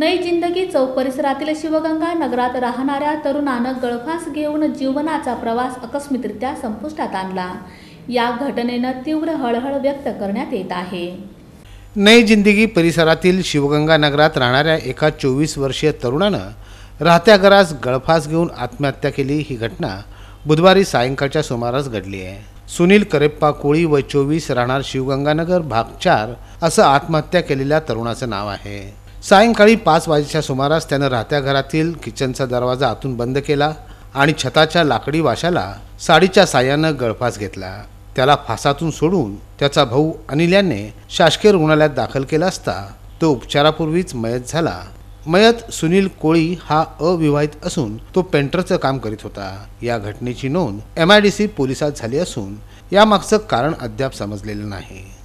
नई जिंदगी चौक परिसरातील शिवगंगा नगरात राहणाऱ्या तरुणानं गळफास घेऊन जीवनाचा प्रवास अकस्मितरित्या संपुष्टात आणला या घटनेनं तीव्र हळहळ व्यक्त करण्यात येत आहे नई जिंदगी परिसरातील शिवगंगा नगरात राहणाऱ्या एका चोवीस वर्षीय तरुणानं राहत्या घरास गळफास घेऊन आत्महत्या केली ही घटना बुधवारी सायंकाळच्या सुमारास घडली आहे सुनील करेप्पा कोळी व चोवीस राहणार शिवगंगानगर भाग चार असं आत्महत्या केलेल्या तरुणाचं नाव आहे सायंकाळी पाच वाजेच्या सुमारास त्यानं राहत्या घरातील किचनचा दरवाजा आतून बंद केला आणि छताच्या लाकडी वाशाला साडीच्या साह्यानं गळफास घेतला त्याला फासातून सोडून त्याचा भाऊ अनिल याने शासकीय रुग्णालयात दाखल केला असता तो उपचारापूर्वीच मयत झाला मयत सुनील कोळी हा अविवाहित असून तो पेंटरचं काम करीत होता या घटनेची नोंद एम आय डी सी पोलिसात झाली असून यामागचं कारण अद्याप समजलेलं नाही